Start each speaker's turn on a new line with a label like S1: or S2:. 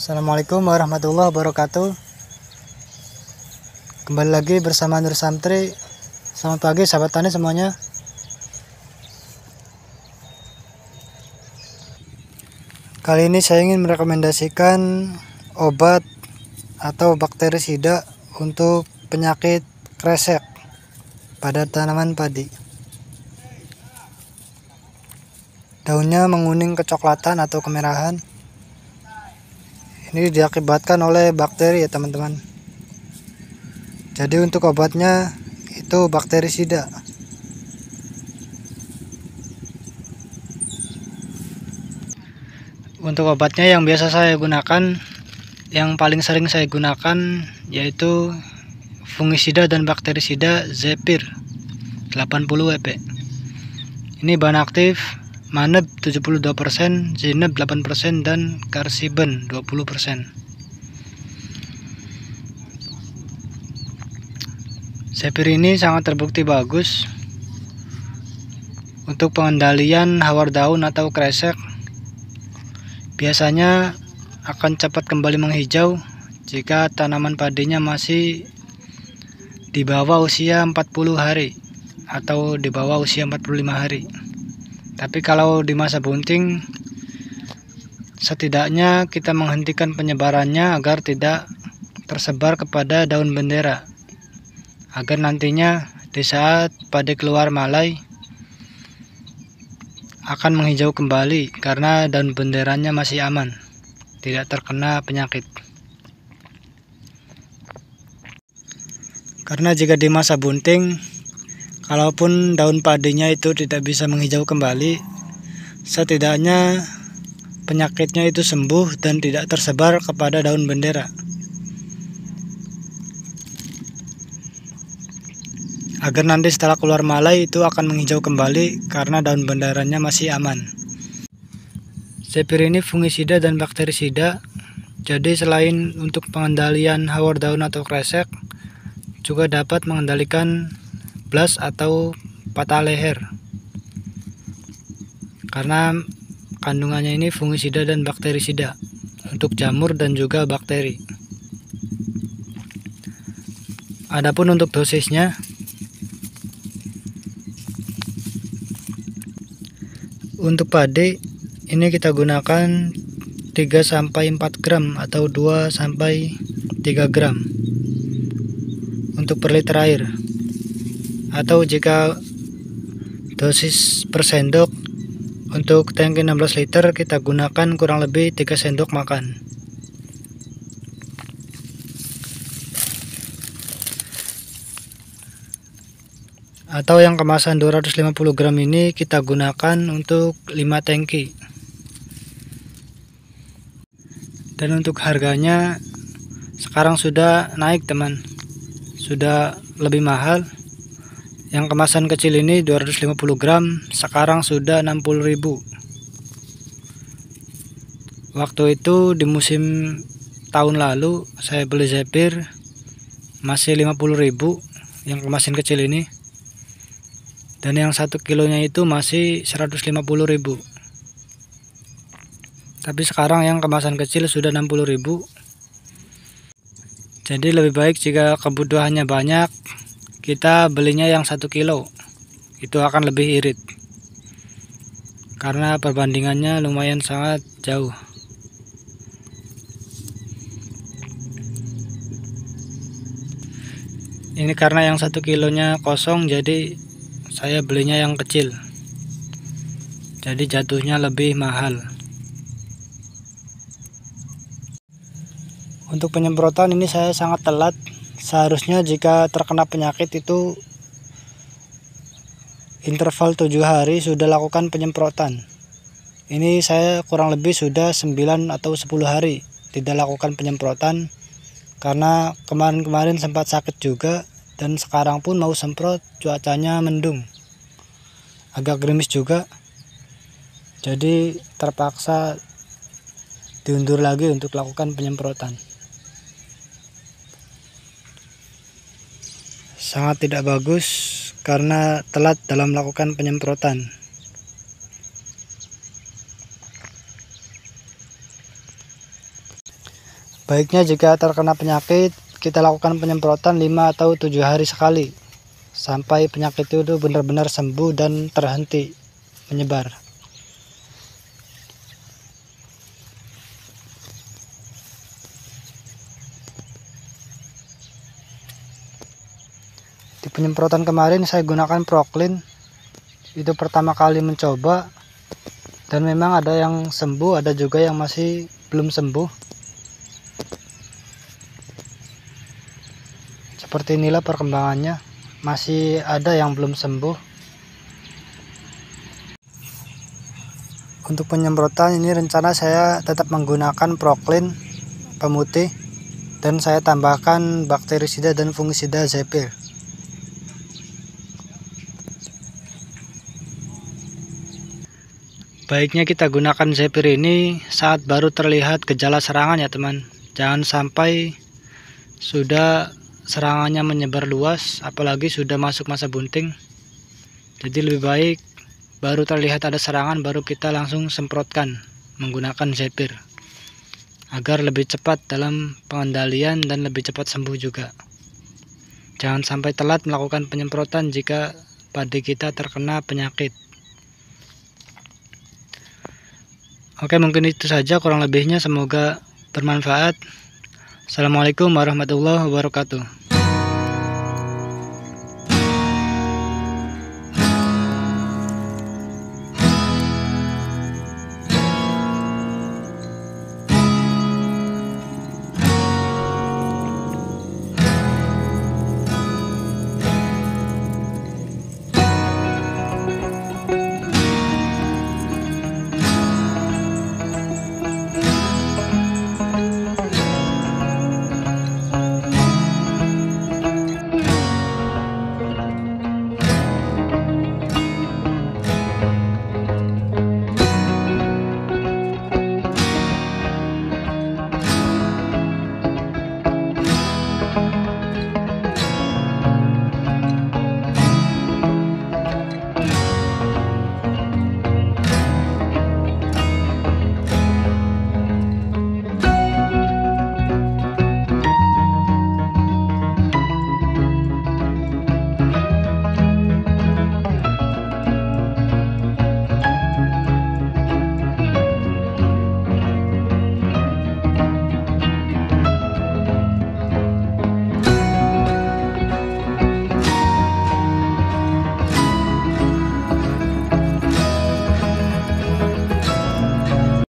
S1: Assalamualaikum warahmatullahi wabarakatuh Kembali lagi bersama Nur Samtri Selamat pagi sahabat tani semuanya Kali ini saya ingin merekomendasikan obat atau bakteri sida untuk penyakit kresek pada tanaman padi Daunnya menguning kecoklatan atau kemerahan ini diakibatkan oleh bakteri ya teman-teman jadi untuk obatnya itu bakterisida untuk obatnya yang biasa saya gunakan yang paling sering saya gunakan yaitu fungisida dan bakterisida Zephyr 80 WP e ini bahan aktif Maneb 72%, Zineb 8% dan Karsiben 20%. Sepir ini sangat terbukti bagus untuk pengendalian hawar daun atau kresek. Biasanya akan cepat kembali menghijau jika tanaman padinya masih di bawah usia 40 hari atau di bawah usia 45 hari. Tapi kalau di masa bunting setidaknya kita menghentikan penyebarannya agar tidak tersebar kepada daun bendera. Agar nantinya di saat pada keluar malai akan menghijau kembali karena daun benderanya masih aman, tidak terkena penyakit. Karena jika di masa bunting kalaupun daun padinya itu tidak bisa menghijau kembali setidaknya penyakitnya itu sembuh dan tidak tersebar kepada daun bendera agar nanti setelah keluar malai itu akan menghijau kembali karena daun bendaranya masih aman Sepir ini fungisida dan bakterisida jadi selain untuk pengendalian hawar daun atau kresek juga dapat mengendalikan blas atau patah leher karena kandungannya ini fungisida dan bakterisida untuk jamur dan juga bakteri adapun untuk dosisnya untuk padi ini kita gunakan 3 sampai 4 gram atau 2 sampai 3 gram untuk per liter air atau jika dosis per sendok untuk tangki 16 liter kita gunakan kurang lebih 3 sendok makan atau yang kemasan 250 gram ini kita gunakan untuk 5 tangki dan untuk harganya sekarang sudah naik teman sudah lebih mahal yang kemasan kecil ini 250 gram sekarang sudah 60.000 waktu itu di musim tahun lalu saya beli Zephyr masih 50.000 yang kemasan kecil ini dan yang satu kilonya itu masih 150.000 tapi sekarang yang kemasan kecil sudah 60.000 jadi lebih baik jika kebutuhannya banyak kita belinya yang satu kilo itu akan lebih irit karena perbandingannya lumayan sangat jauh ini karena yang satu kilonya kosong jadi saya belinya yang kecil jadi jatuhnya lebih mahal untuk penyemprotan ini saya sangat telat seharusnya jika terkena penyakit itu interval 7 hari sudah lakukan penyemprotan ini saya kurang lebih sudah 9 atau 10 hari tidak lakukan penyemprotan karena kemarin-kemarin sempat sakit juga dan sekarang pun mau semprot cuacanya mendung agak gerimis juga jadi terpaksa diundur lagi untuk lakukan penyemprotan sangat tidak bagus karena telat dalam melakukan penyemprotan. Baiknya jika terkena penyakit, kita lakukan penyemprotan 5 atau 7 hari sekali sampai penyakit itu benar-benar sembuh dan terhenti menyebar. penyemprotan kemarin saya gunakan Proclean itu pertama kali mencoba dan memang ada yang sembuh ada juga yang masih belum sembuh seperti inilah perkembangannya masih ada yang belum sembuh untuk penyemprotan ini rencana saya tetap menggunakan Proclean pemutih dan saya tambahkan bakterisida dan fungisida Zephyr baiknya kita gunakan Zephyr ini saat baru terlihat gejala serangan ya teman jangan sampai sudah serangannya menyebar luas apalagi sudah masuk masa bunting jadi lebih baik baru terlihat ada serangan baru kita langsung semprotkan menggunakan Zephyr agar lebih cepat dalam pengendalian dan lebih cepat sembuh juga jangan sampai telat melakukan penyemprotan jika padi kita terkena penyakit Oke mungkin itu saja kurang lebihnya semoga bermanfaat. Assalamualaikum warahmatullahi wabarakatuh.